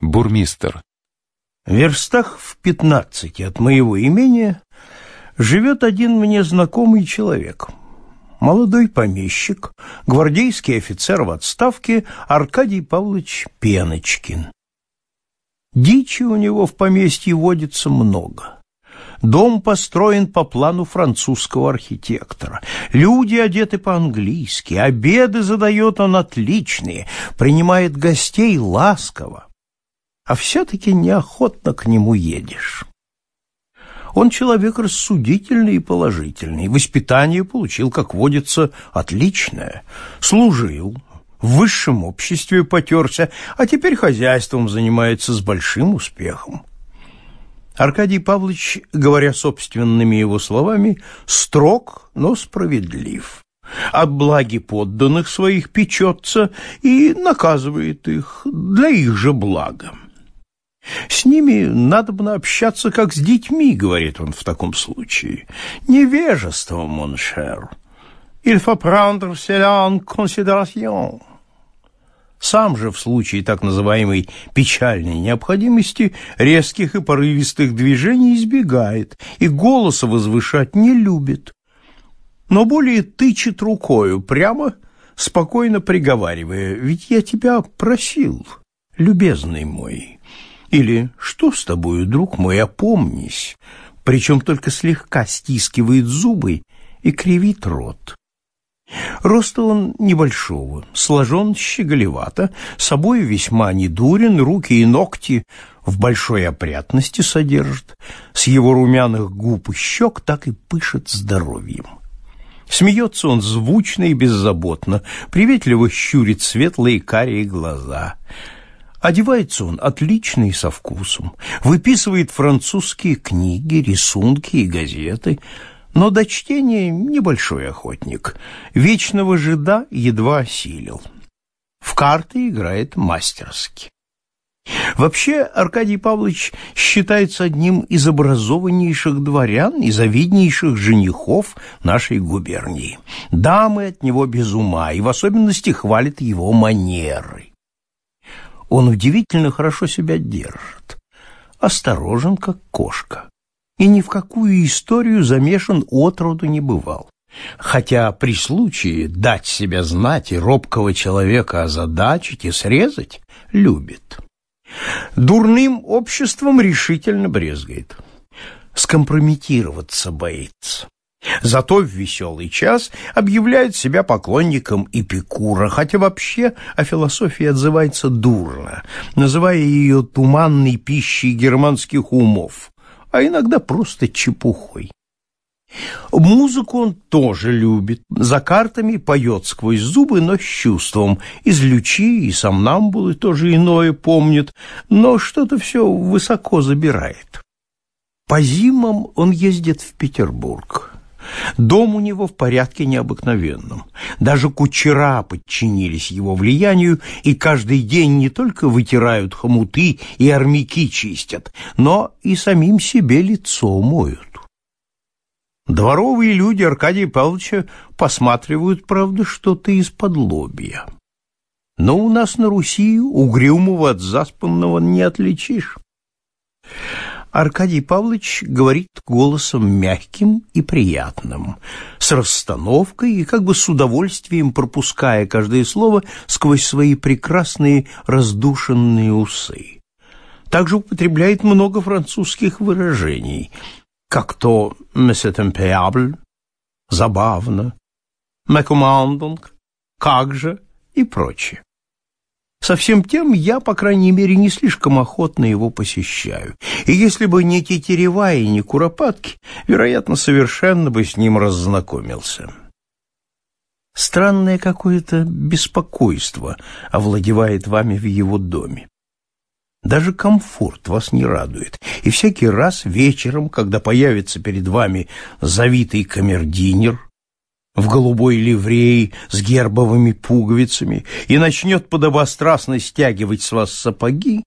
Бурмистер. верстах в пятнадцати от моего имения живет один мне знакомый человек. Молодой помещик, гвардейский офицер в отставке Аркадий Павлович Пеночкин. Дичи у него в поместье водится много. Дом построен по плану французского архитектора. Люди одеты по-английски, обеды задает он отличные, принимает гостей ласково а все-таки неохотно к нему едешь. Он человек рассудительный и положительный, воспитание получил, как водится, отличное, служил, в высшем обществе потерся, а теперь хозяйством занимается с большим успехом. Аркадий Павлович, говоря собственными его словами, строг, но справедлив. О благе подданных своих печется и наказывает их для их же блага. С ними надо бы общаться, как с детьми, говорит он в таком случае. Невежество, моншер. Il faut prendre cela en considération. Сам же в случае так называемой печальной необходимости резких и порывистых движений избегает и голоса возвышать не любит, но более тычет рукою прямо, спокойно приговаривая, «Ведь я тебя просил, любезный мой». Или «Что с тобою, друг мой, опомнись?» Причем только слегка стискивает зубы и кривит рот. Роста он небольшого, сложен щеголевато, собой весьма недурен, руки и ногти в большой опрятности содержит, с его румяных губ и щек так и пышет здоровьем. Смеется он звучно и беззаботно, приветливо щурит светлые карие глаза. Одевается он отлично и со вкусом, выписывает французские книги, рисунки и газеты, но до чтения небольшой охотник, вечного жида едва осилил. В карты играет мастерски. Вообще Аркадий Павлович считается одним из образованнейших дворян и завиднейших женихов нашей губернии. Дамы от него без ума, и в особенности хвалят его манеры. Он удивительно хорошо себя держит, осторожен, как кошка, и ни в какую историю замешан отроду не бывал. Хотя при случае дать себя знать и робкого человека озадачить и срезать любит. Дурным обществом решительно брезгает. Скомпрометироваться боится. Зато в веселый час объявляет себя поклонником Эпикура, хотя вообще о философии отзывается дурно, называя ее туманной пищей германских умов, а иногда просто чепухой. Музыку он тоже любит, за картами поет сквозь зубы, но с чувством, из лючи и сомнамбулы тоже иное помнит, но что-то все высоко забирает. По зимам он ездит в Петербург Дом у него в порядке необыкновенном. Даже кучера подчинились его влиянию и каждый день не только вытирают хомуты и армяки чистят, но и самим себе лицо моют. Дворовые люди Аркадия Павловича посматривают, правда, что-то из-под лобья. Но у нас на Руси угрюмого от заспанного не отличишь. Аркадий Павлович говорит голосом мягким и приятным, с расстановкой и как бы с удовольствием пропуская каждое слово сквозь свои прекрасные раздушенные усы. Также употребляет много французских выражений, как то «c'est «забавно», «me commandant», «как же» и прочее. Со всем тем я, по крайней мере, не слишком охотно его посещаю. И если бы не тетерева и не куропатки, вероятно, совершенно бы с ним раззнакомился. Странное какое-то беспокойство овладевает вами в его доме. Даже комфорт вас не радует, и всякий раз вечером, когда появится перед вами завитый камердинер, в голубой ливреи с гербовыми пуговицами и начнет подобострастно стягивать с вас сапоги,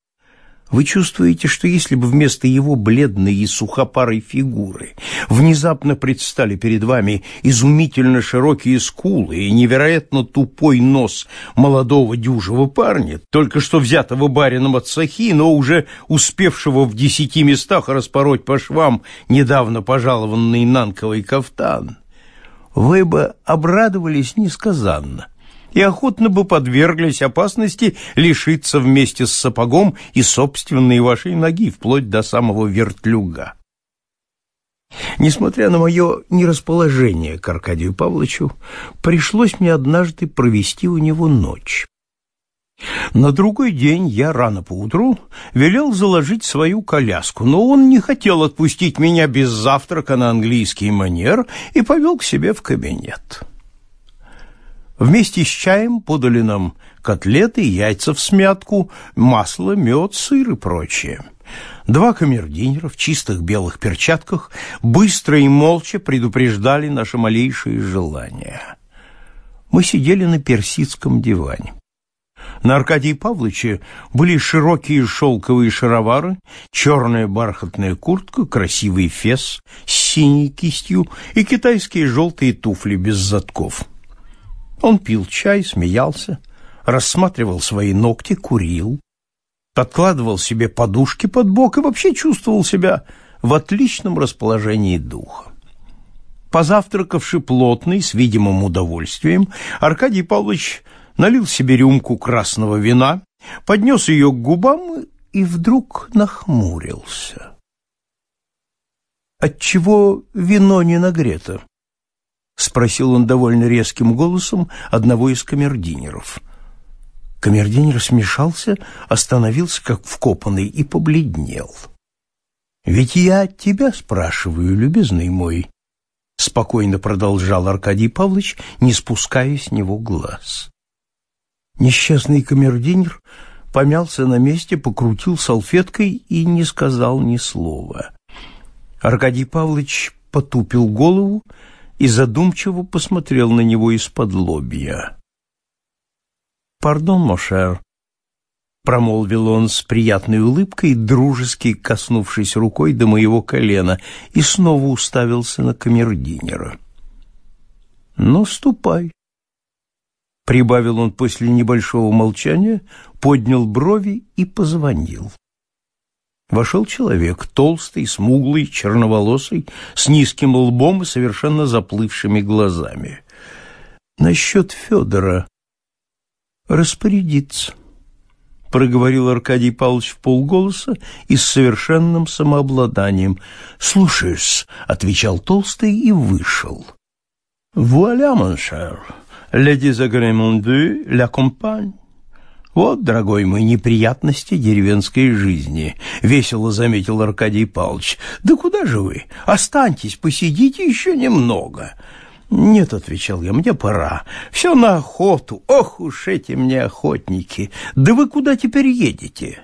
вы чувствуете, что если бы вместо его бледной и сухопарой фигуры внезапно предстали перед вами изумительно широкие скулы и невероятно тупой нос молодого дюжего парня, только что взятого барином от сахи, но уже успевшего в десяти местах распороть по швам недавно пожалованный нанковый кафтан, вы бы обрадовались несказанно и охотно бы подверглись опасности лишиться вместе с сапогом и собственной вашей ноги вплоть до самого вертлюга. Несмотря на мое нерасположение к Аркадию Павловичу, пришлось мне однажды провести у него ночь. На другой день я рано поутру велел заложить свою коляску, но он не хотел отпустить меня без завтрака на английский манер и повел к себе в кабинет. Вместе с чаем подали нам котлеты, яйца в смятку, масло, мед, сыр и прочее. Два камердинера в чистых белых перчатках быстро и молча предупреждали наши малейшие желания. Мы сидели на персидском диване. На Аркадии Павловиче были широкие шелковые шаровары, черная бархатная куртка, красивый фес с синей кистью и китайские желтые туфли без затков. Он пил чай, смеялся, рассматривал свои ногти, курил, подкладывал себе подушки под бок и вообще чувствовал себя в отличном расположении духа. Позавтракавши плотный, с видимым удовольствием, Аркадий Павлович налил себе рюмку красного вина, поднес ее к губам и вдруг нахмурился. «Отчего вино не нагрето?» — спросил он довольно резким голосом одного из камердинеров. Камердинер смешался, остановился как вкопанный и побледнел. «Ведь я тебя спрашиваю, любезный мой», — спокойно продолжал Аркадий Павлович, не спуская с него глаз. Несчастный камердинер помялся на месте, покрутил салфеткой и не сказал ни слова. Аркадий Павлович потупил голову и задумчиво посмотрел на него из-под лобья. «Пардон, Мошер», — промолвил он с приятной улыбкой, дружески коснувшись рукой до моего колена, и снова уставился на камердинера. «Ну, ступай», прибавил он после небольшого молчания, поднял брови и позвонил. Вошел человек, толстый, смуглый, черноволосый, с низким лбом и совершенно заплывшими глазами. «Насчет Федора распорядиться», — проговорил Аркадий Павлович в полголоса и с совершенным самообладанием. «Слушаюсь», — отвечал толстый и вышел. «Вуаля, моншер!» Леди Загремонду l'accompagne. «Вот, дорогой мой, неприятности деревенской жизни», — весело заметил Аркадий Павлович. «Да куда же вы? Останьтесь, посидите еще немного». «Нет», — отвечал я, — «мне пора. Все на охоту. Ох уж эти мне охотники! Да вы куда теперь едете?»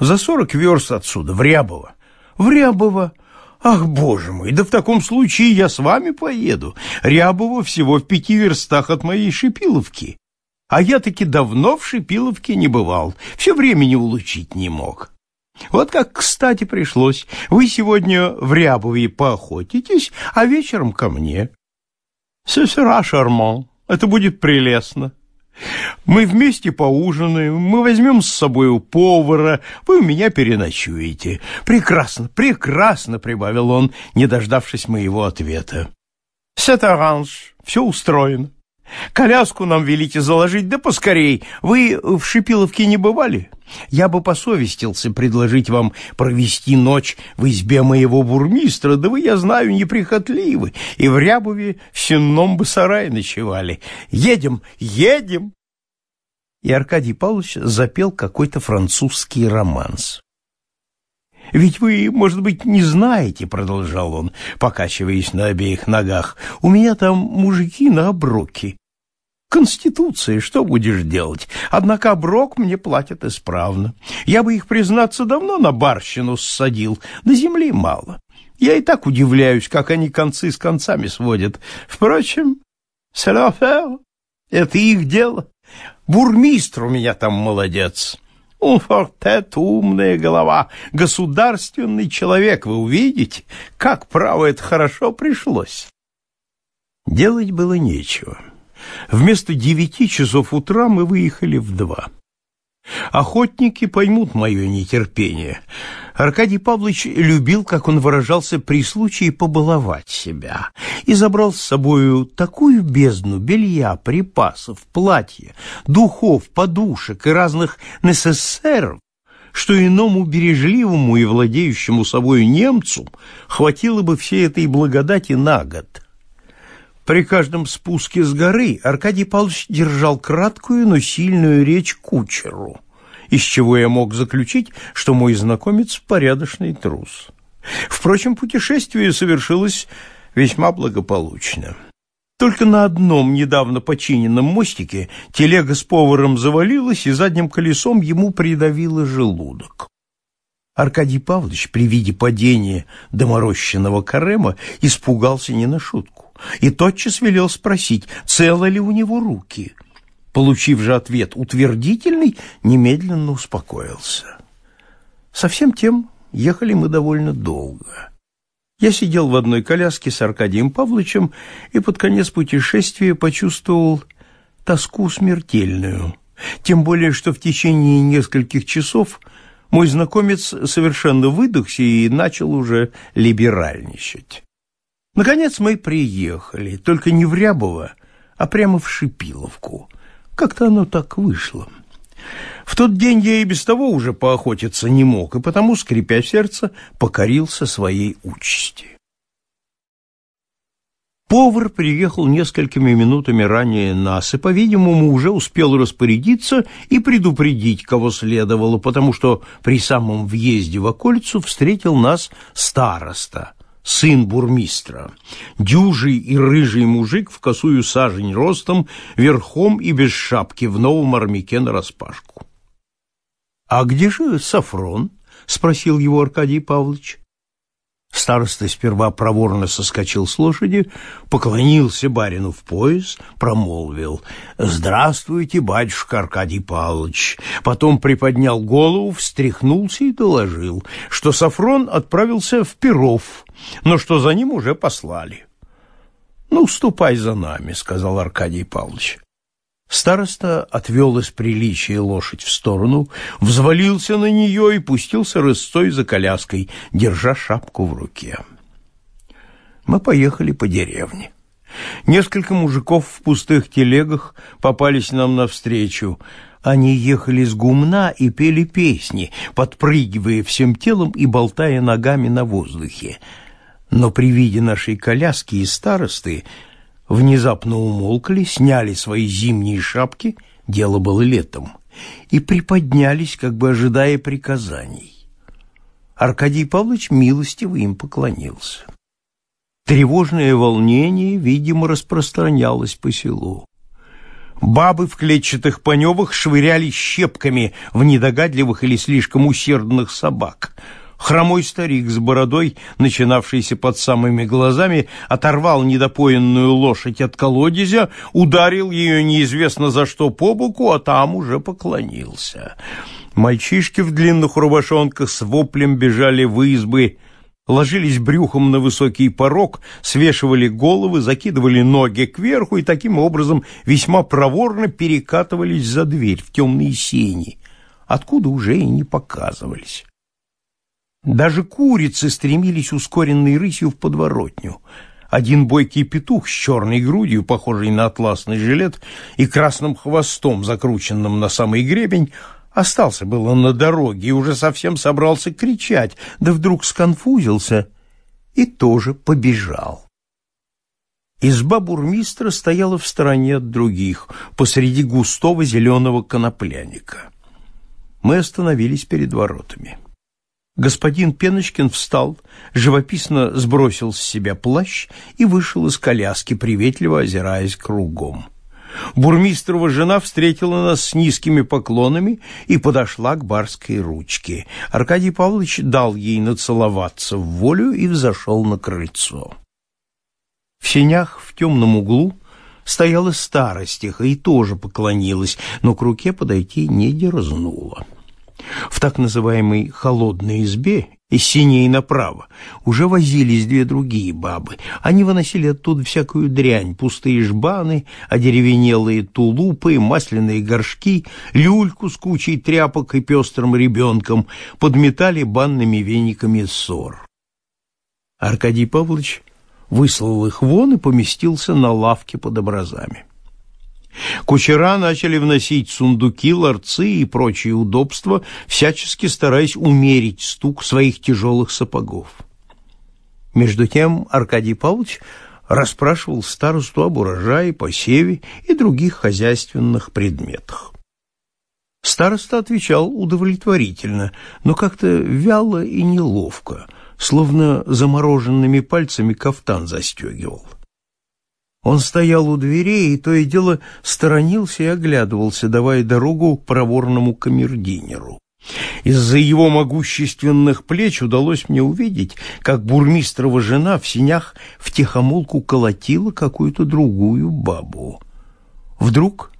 «За сорок верст отсюда, в Рябово». «В Рябово? Ах, боже мой, да в таком случае я с вами поеду. Рябово всего в пяти верстах от моей Шипиловки. А я таки давно в Шипиловке не бывал, все времени улучить не мог. Вот как кстати пришлось. Вы сегодня в Рябове поохотитесь, а вечером ко мне. Сесера Шармон, это будет прелестно. Мы вместе поужинаем, мы возьмем с собой у повара, вы у меня переночуете. Прекрасно, прекрасно, прибавил он, не дождавшись моего ответа. Сет оранж, все устроено. Коляску нам велите заложить, да поскорей. Вы в Шипиловке не бывали? Я бы посовестился предложить вам провести ночь в избе моего бурмистра, да вы, я знаю, неприхотливы, и в Рябове в сенном бы сарае ночевали. Едем, едем!» И Аркадий Павлович запел какой-то французский романс. «Ведь вы, может быть, не знаете, — продолжал он, покачиваясь на обеих ногах, — у меня там мужики на оброке. Конституции, что будешь делать? Однако брок мне платят исправно. Я бы их, признаться, давно на барщину ссадил, На земли мало. Я и так удивляюсь, как они концы с концами сводят. Впрочем, салафер — это их дело. Бурмистр у меня там молодец. Он Умфортет — умная голова, государственный человек, вы увидите, как право это хорошо пришлось. Делать было нечего. Вместо девяти часов утра мы выехали в два. Охотники поймут мое нетерпение. Аркадий Павлович любил, как он выражался, при случае побаловать себя и забрал с собою такую бездну белья, припасов, платья, духов, подушек и разных несессеров, что иному бережливому и владеющему собою немцу хватило бы всей этой благодати на год. При каждом спуске с горы Аркадий Павлович держал краткую, но сильную речь кучеру, из чего я мог заключить, что мой знакомец – порядочный трус. Впрочем, путешествие совершилось весьма благополучно. Только на одном недавно починенном мостике телега с поваром завалилась и задним колесом ему придавило желудок. Аркадий Павлович при виде падения доморощенного карема испугался не на шутку и тотчас велел спросить, целы ли у него руки. Получив же ответ утвердительный, немедленно успокоился. Совсем тем ехали мы довольно долго. Я сидел в одной коляске с Аркадием Павловичем и под конец путешествия почувствовал тоску смертельную. Тем более, что в течение нескольких часов мой знакомец совершенно выдохся и начал уже либеральничать. Наконец мы приехали, только не в Рябово, а прямо в Шипиловку. Как-то оно так вышло. В тот день я и без того уже поохотиться не мог, и потому, скрипя сердце, покорился своей участи. Повар приехал несколькими минутами ранее нас и, по-видимому, уже успел распорядиться и предупредить, кого следовало, потому что при самом въезде в окольцу встретил нас староста – сын бурмистра. Дюжий и рыжий мужик в косую сажень ростом, верхом и без шапки, в новом армяке нараспашку. — А где же Сафрон? — спросил его Аркадий Павлович. Староста сперва проворно соскочил с лошади, поклонился барину в пояс, промолвил «Здравствуйте, батюшка Аркадий Павлович». Потом приподнял голову, встряхнулся и доложил, что Сафрон отправился в Перов, но что за ним уже послали. «Ну, ступай за нами», — сказал Аркадий Павлович. Староста отвел из приличия лошадь в сторону, взвалился на нее и пустился рысцой за коляской, держа шапку в руке. Мы поехали по деревне. Несколько мужиков в пустых телегах попались нам навстречу. Они ехали с гумна и пели песни, подпрыгивая всем телом и болтая ногами на воздухе. Но при виде нашей коляски и старосты внезапно умолкли, сняли свои зимние шапки, дело было летом, и приподнялись, как бы ожидая приказаний. Аркадий Павлович милостиво им поклонился. Тревожное волнение, видимо, распространялось по селу. Бабы в клетчатых паневах швыряли щепками в недогадливых или слишком усердных собак – Хромой старик с бородой, начинавшийся под самыми глазами, оторвал недопоенную лошадь от колодезя, ударил ее неизвестно за что по боку, а там уже поклонился. Мальчишки в длинных рубашонках с воплем бежали в избы, ложились брюхом на высокий порог, свешивали головы, закидывали ноги кверху и таким образом весьма проворно перекатывались за дверь в темные сени, откуда уже и не показывались. Даже курицы стремились ускоренной рысью в подворотню. Один бойкий петух с черной грудью, похожий на атласный жилет, и красным хвостом, закрученным на самый гребень, остался было на дороге и уже совсем собрался кричать, да вдруг сконфузился и тоже побежал. Изба бурмистра стояла в стороне от других, посреди густого зеленого конопляника. Мы остановились перед воротами. — Господин Пеночкин встал, живописно сбросил с себя плащ и вышел из коляски, приветливо озираясь кругом. Бурмистрова жена встретила нас с низкими поклонами и подошла к барской ручке. Аркадий Павлович дал ей нацеловаться в волю и взошел на крыльцо. В сенях в темном углу стояла старостиха и тоже поклонилась, но к руке подойти не дерзнула. В так называемой «холодной избе» из синей направо уже возились две другие бабы. Они выносили оттуда всякую дрянь, пустые жбаны, одеревенелые тулупы, масляные горшки, люльку с кучей тряпок и пестрым ребенком, подметали банными вениками ссор. Аркадий Павлович выслал их вон и поместился на лавке под образами. Кучера начали вносить сундуки, ларцы и прочие удобства, всячески стараясь умерить стук своих тяжелых сапогов. Между тем Аркадий Павлович расспрашивал старосту об урожае, посеве и других хозяйственных предметах. Староста отвечал удовлетворительно, но как-то вяло и неловко, словно замороженными пальцами кафтан застегивал. — он стоял у дверей и то и дело сторонился и оглядывался, давая дорогу проворному камердинеру. Из-за его могущественных плеч удалось мне увидеть, как бурмистрова жена в синях втихомолку колотила какую-то другую бабу. Вдруг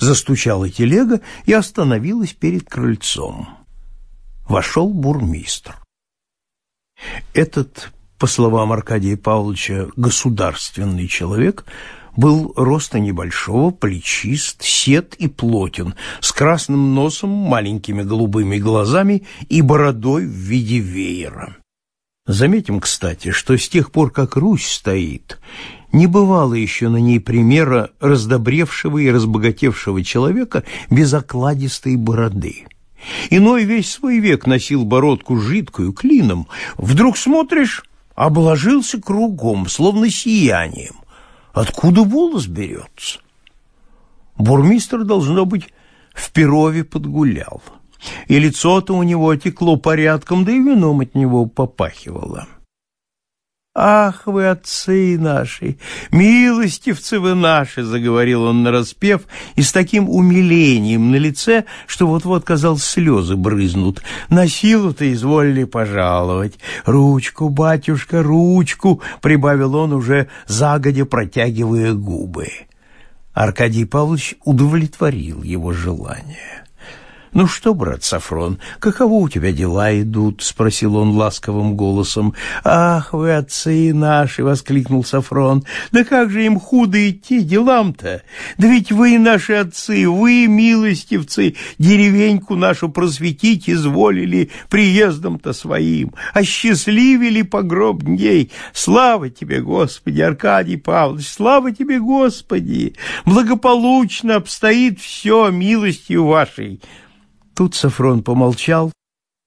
застучала телега и остановилась перед крыльцом. Вошел бурмистр. Этот по словам Аркадия Павловича, государственный человек, был роста небольшого, плечист, сед и плотен, с красным носом, маленькими голубыми глазами и бородой в виде веера. Заметим, кстати, что с тех пор, как Русь стоит, не бывало еще на ней примера раздобревшего и разбогатевшего человека без окладистой бороды. Иной весь свой век носил бородку жидкую, клином. Вдруг смотришь, обложился кругом, словно сиянием. Откуда волос берется? Бурмистр, должно быть, в Перове подгулял. И лицо-то у него отекло порядком, да и вином от него попахивало. — «Ах вы, отцы наши, милостивцы вы наши!» — заговорил он нараспев и с таким умилением на лице, что вот-вот, казалось, слезы брызнут. «На силу-то изволили пожаловать! Ручку, батюшка, ручку!» — прибавил он уже загодя, протягивая губы. Аркадий Павлович удовлетворил его желание. «Ну что, брат Сафрон, каково у тебя дела идут?» — спросил он ласковым голосом. «Ах, вы отцы наши!» — воскликнул Сафрон. «Да как же им худо идти делам-то? Да ведь вы наши отцы, вы, милостивцы, деревеньку нашу просветить изволили приездом-то своим, осчастливили погроб дней. Слава тебе, Господи, Аркадий Павлович, слава тебе, Господи! Благополучно обстоит все милостью вашей!» Тут Сафрон помолчал,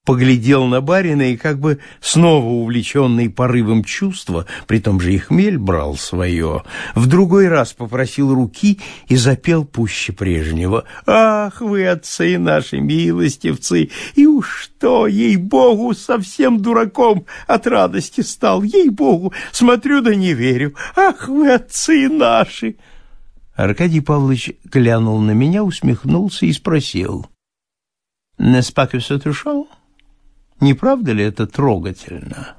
поглядел на барина и, как бы снова увлеченный порывом чувства, при том же и хмель брал свое, в другой раз попросил руки и запел пуще прежнего. «Ах, вы, отцы наши милостивцы! И уж что, ей-богу, совсем дураком от радости стал! Ей-богу, смотрю да не верю! Ах, вы, отцы наши!» Аркадий Павлович глянул на меня, усмехнулся и спросил — не спаки все que c'est Не правда ли это трогательно?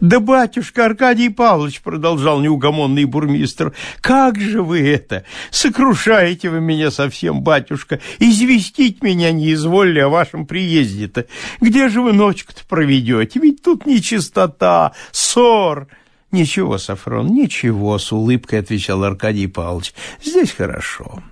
Да, батюшка Аркадий Павлович, продолжал неугомонный бурмистр, как же вы это? Сокрушаете вы меня совсем, батюшка. Известить меня не изволили о вашем приезде-то. Где же вы ночку-то проведете? Ведь тут нечистота, ссор. Ничего, Сафрон, ничего, с улыбкой отвечал Аркадий Павлович. Здесь хорошо.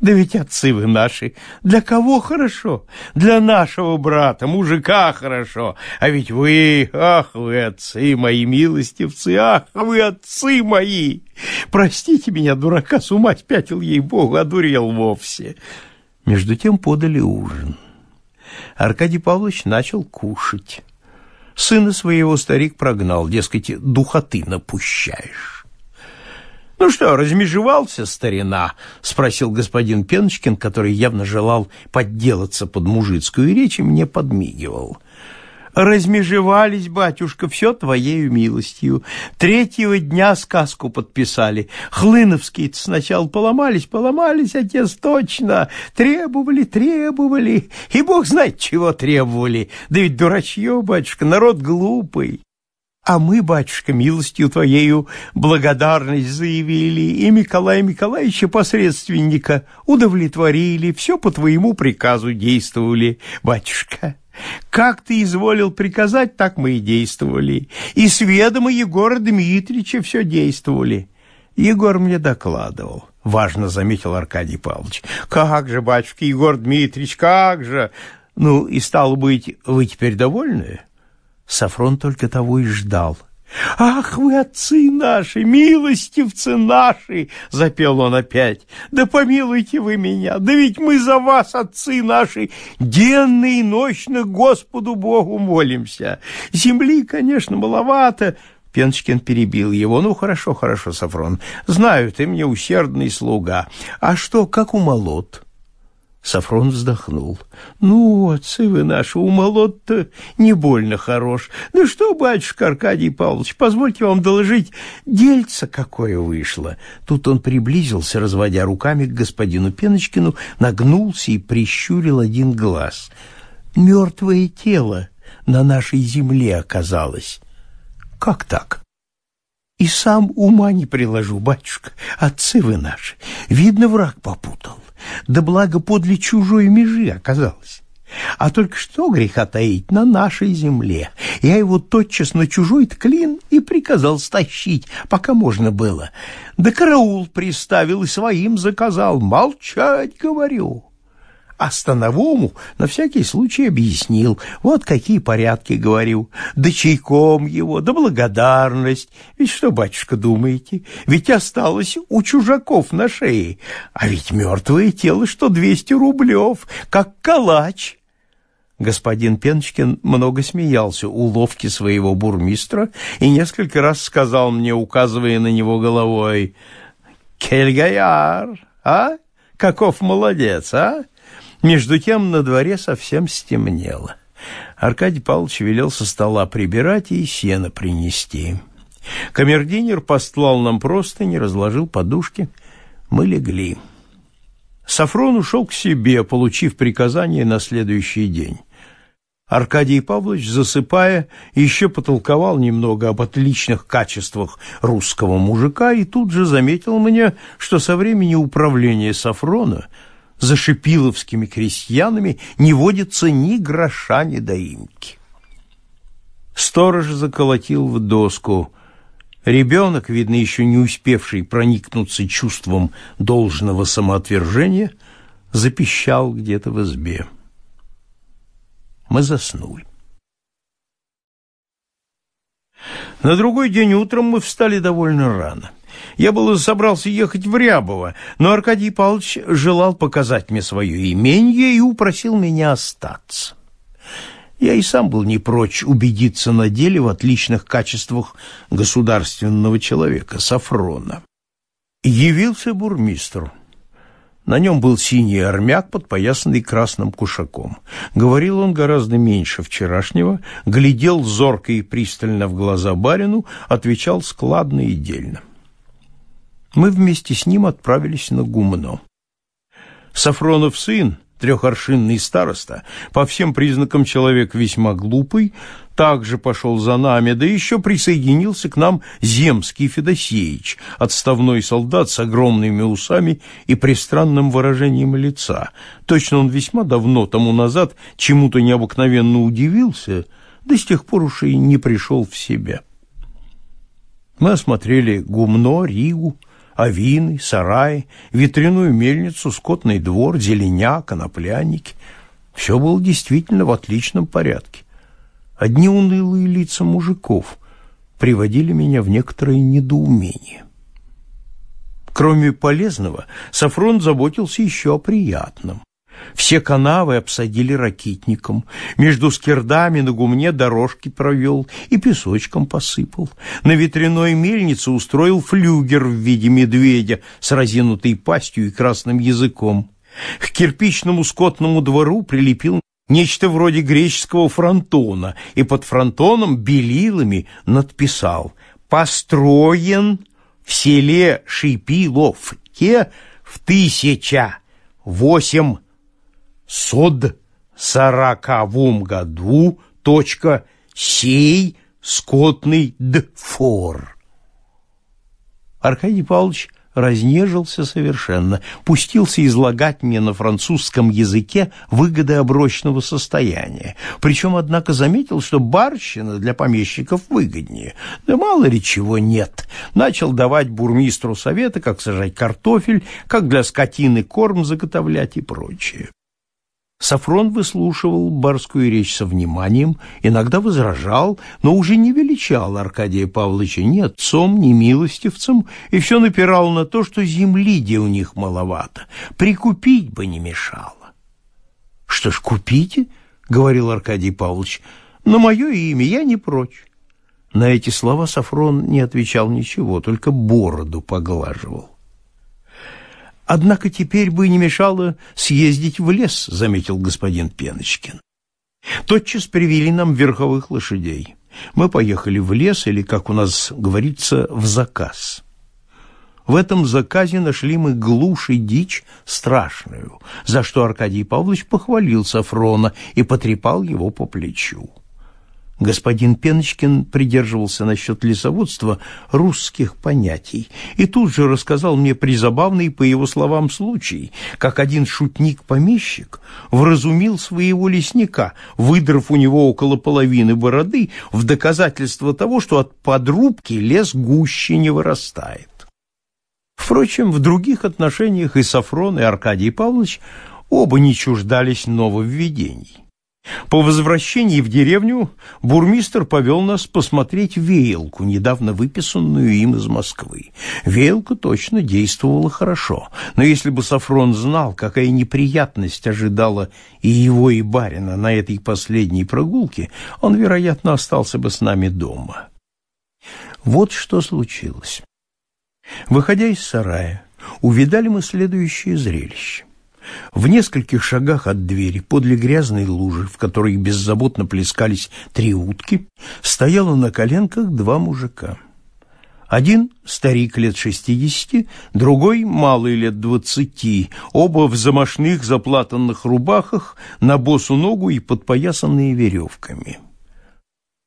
Да ведь отцы вы наши. Для кого хорошо? Для нашего брата, мужика хорошо. А ведь вы, ах, вы отцы мои, милостивцы, ах, вы отцы мои. Простите меня, дурака, с ума спятил ей-богу, одурел вовсе. Между тем подали ужин. Аркадий Павлович начал кушать. Сына своего старик прогнал, дескать, духоты напущаешь. «Ну что, размежевался, старина?» — спросил господин Пеночкин, который явно желал подделаться под мужицкую речь и мне подмигивал. «Размежевались, батюшка, все твоею милостью. Третьего дня сказку подписали. хлыновские сначала поломались, поломались, отец, точно. Требовали, требовали, и бог знает, чего требовали. Да ведь дурачье, батюшка, народ глупый». А мы, батюшка, милостью твоею благодарность заявили и Николая Николаевича посредственника удовлетворили, все по твоему приказу действовали, батюшка. Как ты изволил приказать, так мы и действовали. И с ведома Егора Дмитрича все действовали. Егор мне докладывал. Важно заметил Аркадий Павлович. Как же, батюшка Егор Дмитрич, как же? Ну, и стало быть, вы теперь довольны? Сафрон только того и ждал. «Ах вы, отцы наши, милостивцы наши!» — запел он опять. «Да помилуйте вы меня! Да ведь мы за вас, отцы наши, денно и ночно Господу Богу молимся! Земли, конечно, маловато!» Пеночкин перебил его. «Ну, хорошо, хорошо, Сафрон. Знаю, ты мне усердный слуга. А что, как умолот?» Сафрон вздохнул. «Ну, отцы вы наши, умолот-то не больно хорош. Ну что, батюшка Аркадий Павлович, позвольте вам доложить, дельце какое вышло!» Тут он приблизился, разводя руками к господину Пеночкину, нагнулся и прищурил один глаз. «Мертвое тело на нашей земле оказалось». «Как так?» И сам ума не приложу, батюшка, отцы вы наши. Видно, враг попутал. Да благо подле чужой межи оказалось. А только что греха таить на нашей земле. Я его тотчас на чужой тклин и приказал стащить, пока можно было. Да караул приставил и своим заказал. Молчать, говорю. Остановому на всякий случай объяснил, вот какие порядки говорил, да чайком его, да благодарность. Ведь что, батюшка, думаете, ведь осталось у чужаков на шее, а ведь мертвое тело, что двести рублев, как калач. Господин Пеночкин много смеялся уловки своего бурмистра и несколько раз сказал мне, указывая на него головой, «Кельгаяр, а? Каков молодец, а?» Между тем на дворе совсем стемнело. Аркадий Павлович велел со стола прибирать и сено принести. Камердинер послал нам простыни, разложил подушки. Мы легли. Сафрон ушел к себе, получив приказание на следующий день. Аркадий Павлович, засыпая, еще потолковал немного об отличных качествах русского мужика и тут же заметил мне, что со времени управления Сафрона – за шипиловскими крестьянами не водится ни гроша недоимки. Сторож заколотил в доску. Ребенок, видно, еще не успевший проникнуться чувством должного самоотвержения, запищал где-то в избе. Мы заснули. На другой день утром мы встали довольно рано. Я было собрался ехать в Рябово, но Аркадий Павлович желал показать мне свое именье и упросил меня остаться. Я и сам был не прочь убедиться на деле в отличных качествах государственного человека, Сафрона. Явился бурмистр. На нем был синий армяк, подпоясанный красным кушаком. Говорил он гораздо меньше вчерашнего, глядел зорко и пристально в глаза барину, отвечал складно и дельно. — мы вместе с ним отправились на гумно. Сафронов сын, трехоршинный староста, по всем признакам человек весьма глупый, также пошел за нами, да еще присоединился к нам земский Федосеич, отставной солдат с огромными усами и пристранным выражением лица. Точно он весьма давно тому назад чему-то необыкновенно удивился, да с тех пор уж и не пришел в себя. Мы осмотрели Гумно, Ригу, Авины, сарай, ветряную мельницу, скотный двор, зеленя, коноплянники. Все было действительно в отличном порядке. Одни унылые лица мужиков приводили меня в некоторое недоумение. Кроме полезного, Сафрон заботился еще о приятном. Все канавы обсадили ракитником, между скирдами на гумне дорожки провел и песочком посыпал. На ветряной мельнице устроил флюгер в виде медведя с разинутой пастью и красным языком. К кирпичному скотному двору прилепил нечто вроде греческого фронтона и под фронтоном белилами надписал «Построен в селе Шипиловке в тысяча восемь сод сороковом году точка сей скотный дфор. Аркадий Павлович разнежился совершенно, пустился излагать мне на французском языке выгоды оброчного состояния. Причем, однако, заметил, что барщина для помещиков выгоднее. Да мало ли чего нет. Начал давать бурмистру советы, как сажать картофель, как для скотины корм заготовлять и прочее. Сафрон выслушивал барскую речь со вниманием, иногда возражал, но уже не величал Аркадия Павловича ни отцом, ни милостивцем, и все напирал на то, что земли где у них маловато, прикупить бы не мешало. — Что ж, купите, — говорил Аркадий Павлович, — на мое имя я не прочь. На эти слова Сафрон не отвечал ничего, только бороду поглаживал. Однако теперь бы не мешало съездить в лес, заметил господин Пеночкин. Тотчас привели нам верховых лошадей. Мы поехали в лес, или, как у нас говорится, в заказ. В этом заказе нашли мы глушь и дичь страшную, за что Аркадий Павлович похвалил Сафрона и потрепал его по плечу. Господин Пеночкин придерживался насчет лесоводства русских понятий и тут же рассказал мне призабавный, по его словам, случай, как один шутник-помещик вразумил своего лесника, выдрав у него около половины бороды в доказательство того, что от подрубки лес гуще не вырастает. Впрочем, в других отношениях и Сафрон, и Аркадий Павлович оба не чуждались нововведений. По возвращении в деревню бурмистр повел нас посмотреть веялку, недавно выписанную им из Москвы. Веялка точно действовала хорошо, но если бы Сафрон знал, какая неприятность ожидала и его, и барина на этой последней прогулке, он, вероятно, остался бы с нами дома. Вот что случилось. Выходя из сарая, увидали мы следующее зрелище. В нескольких шагах от двери, подле грязной лужи, в которой беззаботно плескались три утки, стояло на коленках два мужика. Один — старик лет шестидесяти, другой — малый лет двадцати, оба в замашных заплатанных рубахах, на босу ногу и подпоясанные веревками. —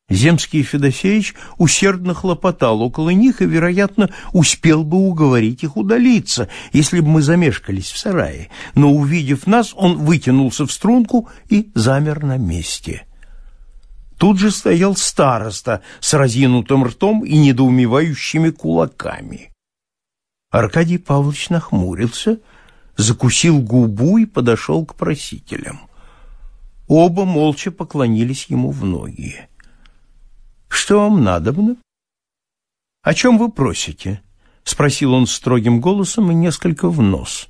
Земский Федосеевич усердно хлопотал около них и, вероятно, успел бы уговорить их удалиться, если бы мы замешкались в сарае, но, увидев нас, он вытянулся в струнку и замер на месте. Тут же стоял староста с разинутым ртом и недоумевающими кулаками. Аркадий Павлович нахмурился, закусил губу и подошел к просителям. Оба молча поклонились ему в ноги. Что вам надобно? О чем вы просите? Спросил он строгим голосом и несколько в нос.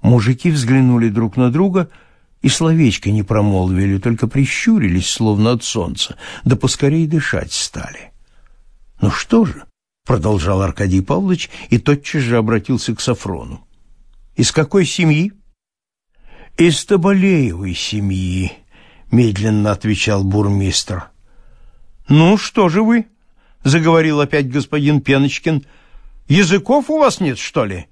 Мужики взглянули друг на друга и словечко не промолвили, только прищурились, словно от солнца, да поскорее дышать стали. «Ну что же?» — продолжал Аркадий Павлович и тотчас же обратился к Сафрону. «Из какой семьи?» «Из Тоболеевой семьи», — медленно отвечал бурмистр. «Ну, что же вы?» — заговорил опять господин Пеночкин. «Языков у вас нет, что ли?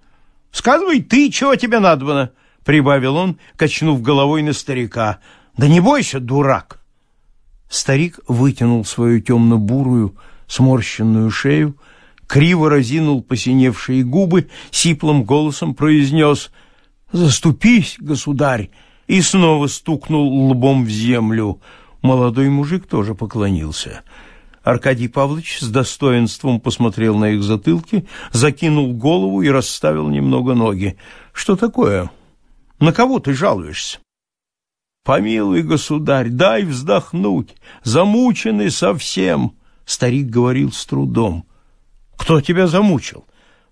Сказывай ты, чего тебе надобно?» — прибавил он, качнув головой на старика. «Да не бойся, дурак!» Старик вытянул свою темно-бурую, сморщенную шею, криво разинул посиневшие губы, сиплым голосом произнес «Заступись, государь!» и снова стукнул лбом в землю. Молодой мужик тоже поклонился. Аркадий Павлович с достоинством посмотрел на их затылки, закинул голову и расставил немного ноги. «Что такое? На кого ты жалуешься?» «Помилуй, государь, дай вздохнуть! замученный совсем!» Старик говорил с трудом. «Кто тебя замучил?»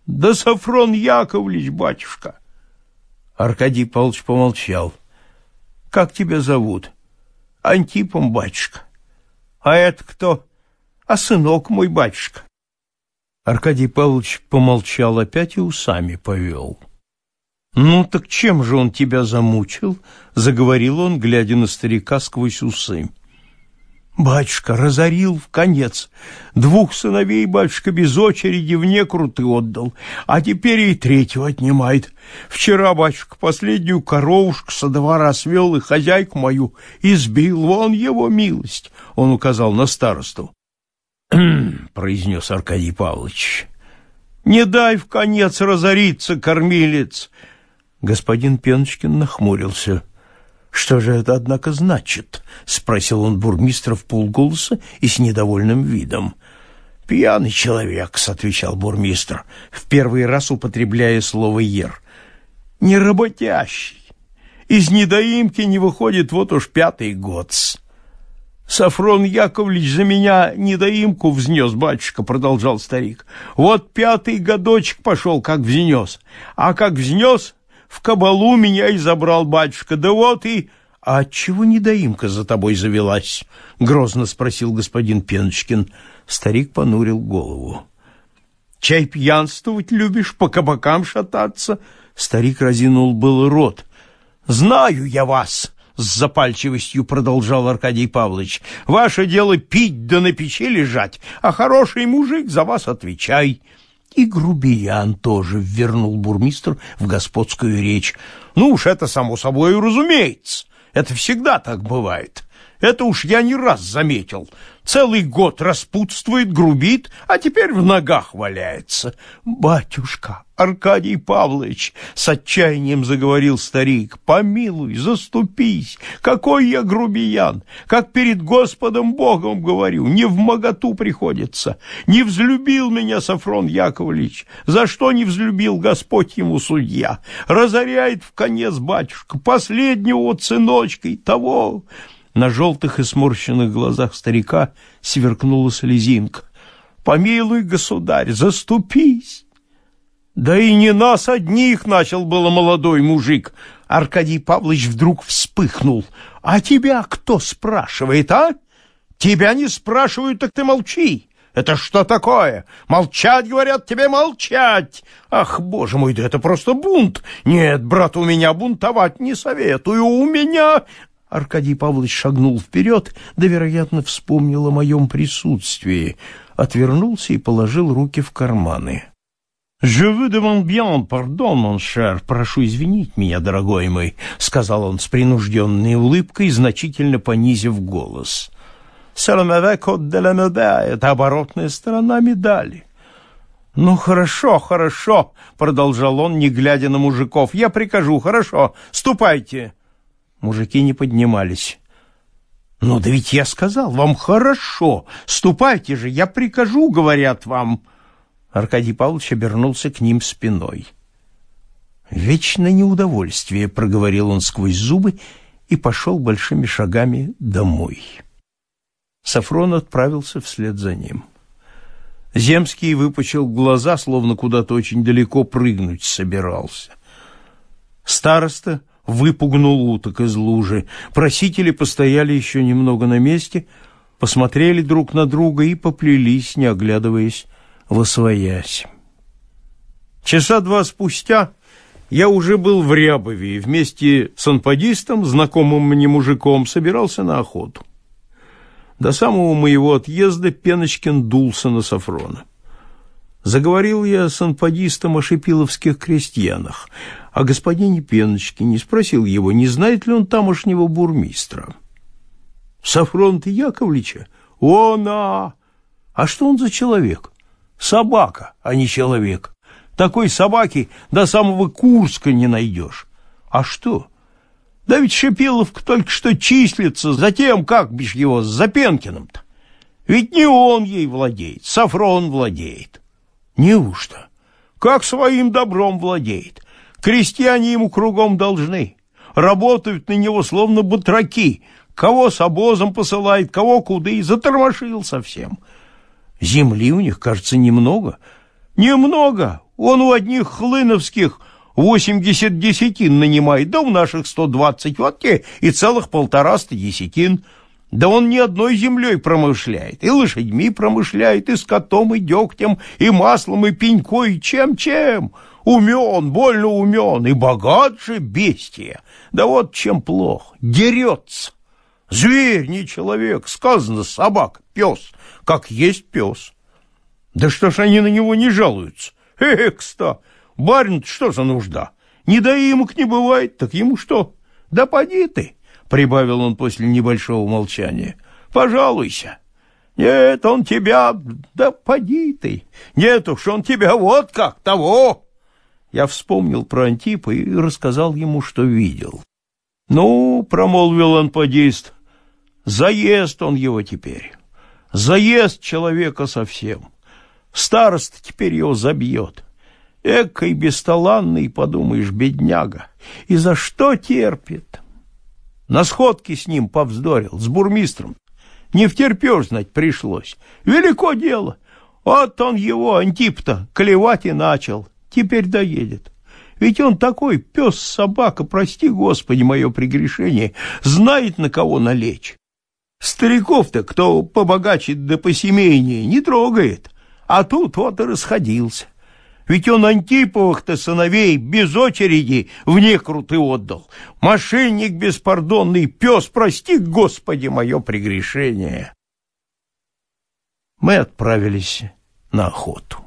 «Да Сафрон Яковлевич, батюшка!» Аркадий Павлович помолчал. «Как тебя зовут?» «Антипом, батюшка». «А это кто?» а сынок мой батюшка. Аркадий Павлович помолчал опять и усами повел. «Ну так чем же он тебя замучил?» — заговорил он, глядя на старика сквозь усы. «Батюшка разорил в конец. Двух сыновей батюшка без очереди в некруты отдал, а теперь и третьего отнимает. Вчера батюшка последнюю коровушку со двора свел и хозяйку мою избил. Вон его милость!» — он указал на старосту. — произнес Аркадий Павлович. «Не дай в конец разориться, кормилец!» Господин Пеночкин нахмурился. «Что же это, однако, значит?» — спросил он бурмистра в полголоса и с недовольным видом. «Пьяный человек», — отвечал бурмистр, в первый раз употребляя слово «ер». «Неработящий. Из недоимки не выходит вот уж пятый год -с. Сафрон Яковлевич за меня недоимку взнес, батюшка, — продолжал старик. Вот пятый годочек пошел, как взнес. А как взнес, в кабалу меня и забрал батюшка. Да вот и... А отчего недоимка за тобой завелась? — грозно спросил господин Пеночкин. Старик понурил голову. — Чай пьянствовать любишь, по кабакам шататься? Старик разинул был рот. — Знаю я вас! — с запальчивостью продолжал Аркадий Павлович. Ваше дело пить да на печи лежать, а хороший мужик за вас отвечай. И грубиян тоже вернул бурмистр в господскую речь. Ну уж это само собой разумеется. Это всегда так бывает. Это уж я не раз заметил. Целый год распутствует, грубит, а теперь в ногах валяется. Батюшка, Аркадий Павлович, — с отчаянием заговорил старик, — помилуй, заступись, какой я грубиян, как перед Господом Богом говорю, не в моготу приходится. Не взлюбил меня Сафрон Яковлевич, за что не взлюбил Господь ему судья? Разоряет в конец батюшка последнего сыночкой того... На желтых и сморщенных глазах старика сверкнула слезинка. «Помилуй, государь, заступись!» Да и не нас одних, начал было молодой мужик. Аркадий Павлович вдруг вспыхнул. А тебя кто спрашивает, а? Тебя не спрашивают, так ты молчи. Это что такое? Молчать, говорят, тебе молчать. Ах, боже мой, да это просто бунт. Нет, брат, у меня бунтовать не советую. У меня Аркадий Павлович шагнул вперед, да, вероятно, вспомнил о моем присутствии, отвернулся и положил руки в карманы. «Je vous demande bien, pardon, mon cher, прошу извинить меня, дорогой мой», — сказал он с принужденной улыбкой, значительно понизив голос. «Саламеве от де это оборотная сторона медали. «Ну, хорошо, хорошо», — продолжал он, не глядя на мужиков. «Я прикажу, хорошо, ступайте». Мужики не поднимались. «Ну, да ведь я сказал вам, хорошо, ступайте же, я прикажу», — говорят вам. Аркадий Павлович обернулся к ним спиной. «Вечно неудовольствие», — проговорил он сквозь зубы и пошел большими шагами домой. Сафрон отправился вслед за ним. Земский выпучил глаза, словно куда-то очень далеко прыгнуть собирался. Староста выпугнул уток из лужи. Просители постояли еще немного на месте, посмотрели друг на друга и поплелись, не оглядываясь, восвоясь. Часа два спустя я уже был в Рябове и вместе с анпадистом, знакомым мне мужиком, собирался на охоту. До самого моего отъезда Пеночкин дулся на Сафрона. Заговорил я с анпадистом о шипиловских крестьянах, а господине Пеночке, не спросил его, не знает ли он тамошнего бурмистра. «Сафрон ты Яковлевича? Она! А что он за человек?» Собака, а не человек. Такой собаки до самого Курска не найдешь. А что? Да ведь Шипилов только что числится за тем, как бишь его, с Запенкиным-то. Ведь не он ей владеет, Сафрон владеет. Неужто? Как своим добром владеет? Крестьяне ему кругом должны. Работают на него словно батраки. Кого с обозом посылает, кого куда и затормошил совсем. — Земли у них, кажется, немного. Немного! Он у одних хлыновских восемьдесят десятин нанимает, да у наших 120, вот те и целых полтораста десятин. Да он ни одной землей промышляет, и лошадьми промышляет, и скотом, и дегтем, и маслом, и пенькой, и чем-чем. Умен, больно умен, и богат же бестия. Да вот чем плохо, дерется. Зверь, не человек, сказано собак, пес, как есть пес. Да что ж они на него не жалуются? Экста! барин что за нужда? Не ему к не бывает, так ему что? Да поди ты, прибавил он после небольшого молчания. Пожалуйся. Нет, он тебя, да поди ты. Нет уж, он тебя вот как того. Я вспомнил про Антипа и рассказал ему, что видел. Ну, промолвил он анпадист, заест он его теперь. Заест человека совсем. Старост теперь его забьет. Экой бесталанный, подумаешь, бедняга. И за что терпит? На сходке с ним повздорил, с бурмистром. Не втерпешь, знать, пришлось. Велико дело. Вот он его, Антипта, клевать и начал. Теперь доедет. Ведь он такой пес-собака, прости, Господи, мое прегрешение, знает, на кого налечь. Стариков-то, кто побогаче да посемейнее, не трогает, а тут вот и расходился. Ведь он Антиповых-то сыновей без очереди в некруты отдал. Мошенник беспардонный, пес, прости, Господи, мое прегрешение. Мы отправились на охоту.